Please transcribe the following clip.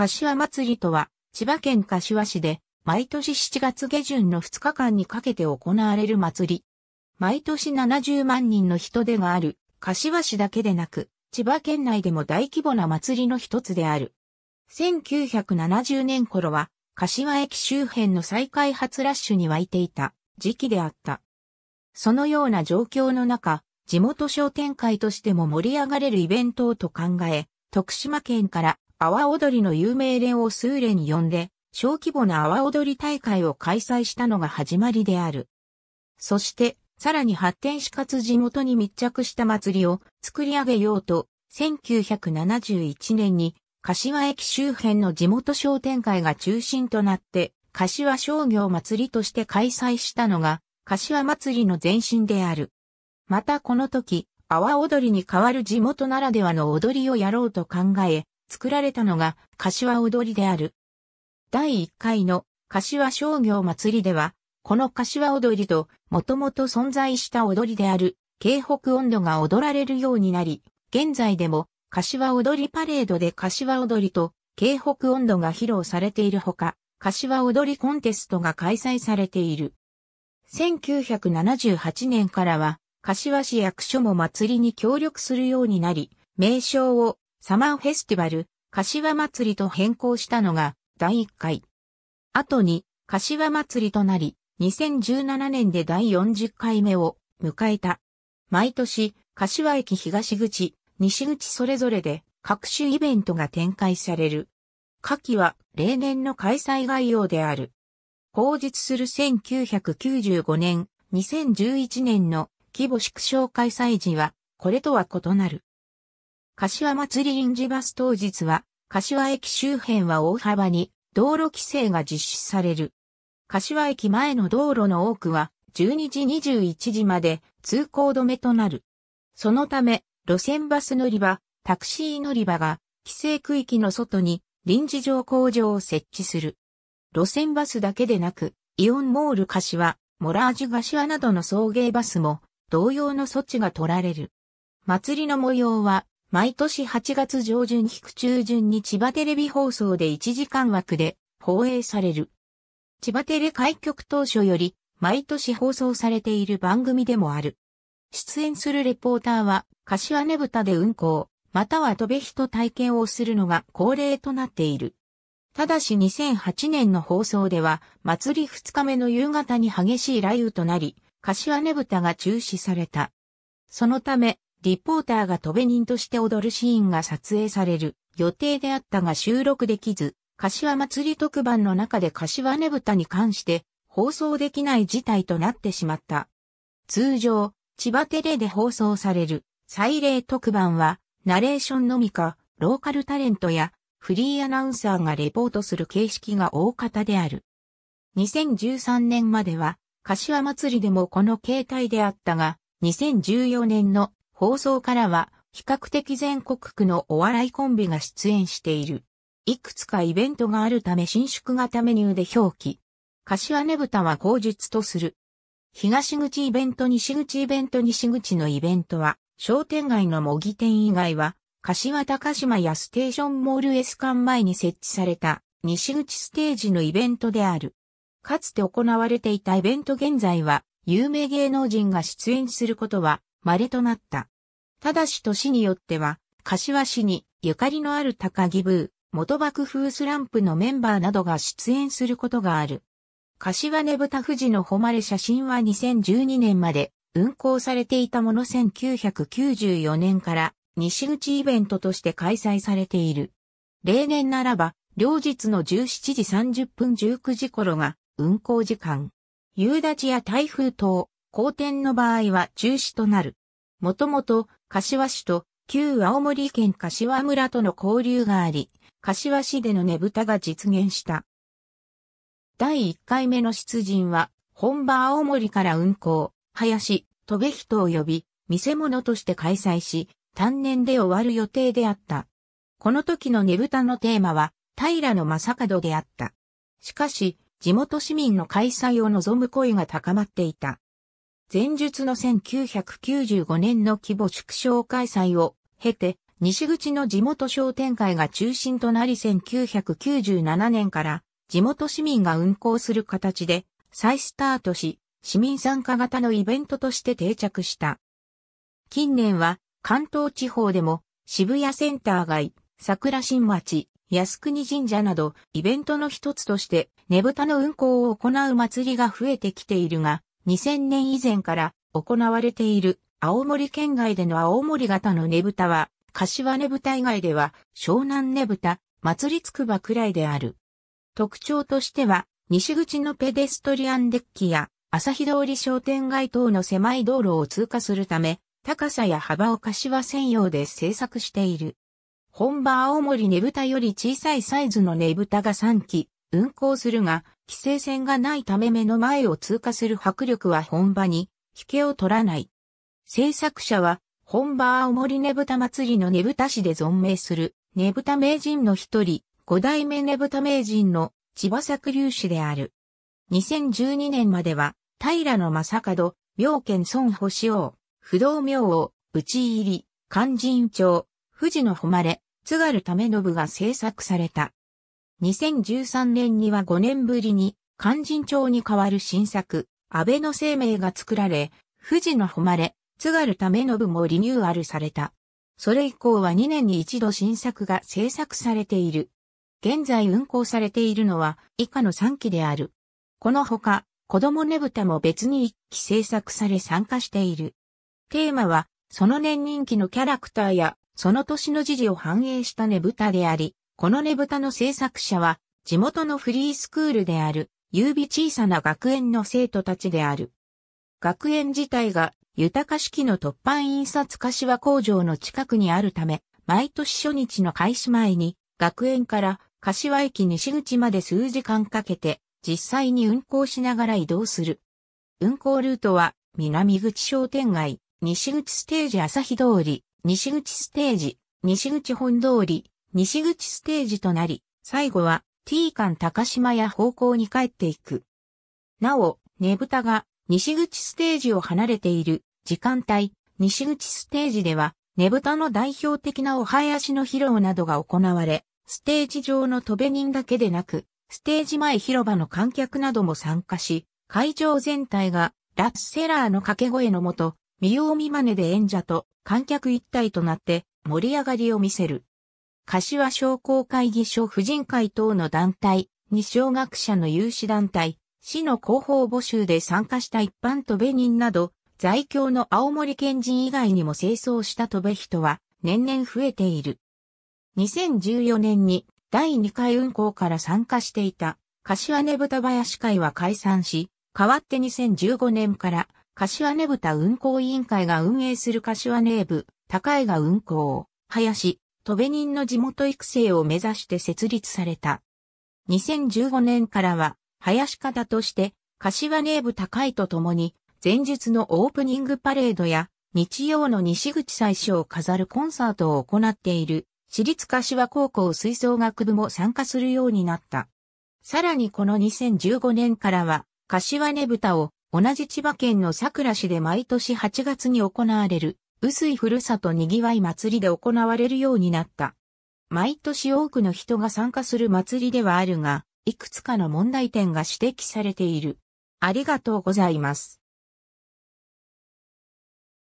柏祭りとは、千葉県柏市で、毎年7月下旬の2日間にかけて行われる祭り。毎年70万人の人出がある、柏市だけでなく、千葉県内でも大規模な祭りの一つである。1970年頃は、柏駅周辺の再開発ラッシュに湧いていた時期であった。そのような状況の中、地元商店会としても盛り上がれるイベントをと考え、徳島県から阿波踊りの有名連を数連に呼んで、小規模な阿波踊り大会を開催したのが始まりである。そして、さらに発展しかつ地元に密着した祭りを作り上げようと、1971年に、柏駅周辺の地元商店会が中心となって、柏商業祭りとして開催したのが、柏祭りの前身である。またこの時、阿波踊りに代わる地元ならではの踊りをやろうと考え、作られたのが柏踊りである。第1回の柏商業祭りでは、この柏踊りともともと存在した踊りである、京北温度が踊られるようになり、現在でも柏踊りパレードで柏踊りと京北温度が披露されているほか、柏踊りコンテストが開催されている。1978年からは、柏市役所も祭りに協力するようになり、名称をサマーフェスティバル、柏祭りと変更したのが第1回。後に、柏祭りとなり、2017年で第40回目を迎えた。毎年、柏駅東口、西口それぞれで各種イベントが展開される。夏季は例年の開催概要である。後日する1995年、2011年の規模縮小開催時は、これとは異なる。柏祭り臨時バス当日は、柏駅周辺は大幅に道路規制が実施される。柏駅前の道路の多くは12時21時まで通行止めとなる。そのため、路線バス乗り場、タクシー乗り場が規制区域の外に臨時乗降場を設置する。路線バスだけでなく、イオンモール柏、モラージュ柏などの送迎バスも同様の措置が取られる。祭りの模様は毎年8月上旬引中旬に千葉テレビ放送で1時間枠で放映される。千葉テレ開局当初より毎年放送されている番組でもある。出演するレポーターは、柏ねぶたで運行、または飛べ人体験をするのが恒例となっている。ただし2008年の放送では、祭り2日目の夕方に激しい雷雨となり、柏ねぶたが中止された。そのため、リポーターが飛べ人として踊るシーンが撮影される予定であったが収録できず、柏祭り特番の中で柏ねぶたに関して放送できない事態となってしまった。通常、千葉テレで放送される祭礼特番は、ナレーションのみか、ローカルタレントやフリーアナウンサーがレポートする形式が大方である。2013年までは、柏祭りでもこの形態であったが、2014年の放送からは、比較的全国区のお笑いコンビが出演している。いくつかイベントがあるため伸縮型メニューで表記。柏ねぶたは口述とする。東口イベント西口イベント西口のイベントは、商店街の模擬店以外は、柏高島やステーションモール S 館前に設置された西口ステージのイベントである。かつて行われていたイベント現在は、有名芸能人が出演することは稀となった。ただし都市によっては、柏市にゆかりのある高木ブー、元幕風スランプのメンバーなどが出演することがある。柏ねぶた富士の誉れ写真は2012年まで運行されていたもの1994年から西口イベントとして開催されている。例年ならば、両日の17時30分19時頃が運行時間。夕立や台風等、好転の場合は中止となる。もともと、柏市と旧青森県柏村との交流があり、柏市でのねぶたが実現した。第1回目の出陣は、本場青森から運行、林、戸部人を呼び、見せ物として開催し、単年で終わる予定であった。この時のねぶたのテーマは、平の正門であった。しかし、地元市民の開催を望む声が高まっていた。前述の1995年の規模縮小開催を経て、西口の地元商店会が中心となり1997年から地元市民が運行する形で再スタートし、市民参加型のイベントとして定着した。近年は関東地方でも渋谷センター街、桜新町、靖国神社などイベントの一つとしてねぶたの運行を行う祭りが増えてきているが、2000年以前から行われている青森県外での青森型のねぶたは、柏ねぶた以外では湘南ねぶた、祭りつくばくらいである。特徴としては、西口のペデストリアンデッキや朝日通り商店街等の狭い道路を通過するため、高さや幅を柏専用で製作している。本場青森ねぶたより小さいサイズのねぶたが3機運行するが、規制線がないため目の前を通過する迫力は本場に引けを取らない。制作者は、本場青森ねぶた祭りのねぶた市で存命する、ねぶた名人の一人、五代目ねぶた名人の千葉作流氏である。2012年までは、平野正門、妙見孫星王、不動明王、内入り、肝心町、富士の誉れ、津軽為信が制作された。2013年には5年ぶりに、肝心帳に代わる新作、安倍の生命が作られ、富士の誉れ、津軽たの信もリニューアルされた。それ以降は2年に一度新作が制作されている。現在運行されているのは以下の3期である。このほか、子供ねぶたも別に1期制作され参加している。テーマは、その年人気のキャラクターや、その年の時事を反映したねぶたであり、このねぶたの制作者は、地元のフリースクールである、優美小さな学園の生徒たちである。学園自体が、豊か式の突版印刷柏工場の近くにあるため、毎年初日の開始前に、学園から柏駅西口まで数時間かけて、実際に運行しながら移動する。運行ルートは、南口商店街、西口ステージ朝日通り、西口ステージ、西口本通り、西口ステージとなり、最後は T 館高島屋方向に帰っていく。なお、ねぶたが西口ステージを離れている時間帯、西口ステージでは、ねぶたの代表的なお囃子の披露などが行われ、ステージ上の飛べ人だけでなく、ステージ前広場の観客なども参加し、会場全体がラッセラーの掛け声のもと、見よう見まねで演者と観客一体となって盛り上がりを見せる。柏商工会議所婦人会等の団体、二小学者の有志団体、市の広報募集で参加した一般戸部人など、在京の青森県人以外にも清掃した戸部人は年々増えている。2014年に第2回運行から参加していた柏根豚林会は解散し、代わって2015年から柏根豚運行委員会が運営する柏根部、高江が運行、林、戸部人の地元育成を目指して設立された。2015年からは、林方として、柏ネーブ高井と共に、前日のオープニングパレードや、日曜の西口最初を飾るコンサートを行っている、私立柏高校吹奏楽部も参加するようになった。さらにこの2015年からは、柏ねぶたを同じ千葉県の桜市で毎年8月に行われる薄いふるさとにぎわい祭りで行われるようになった。毎年多くの人が参加する祭りではあるが、いくつかの問題点が指摘されている。ありがとうございます。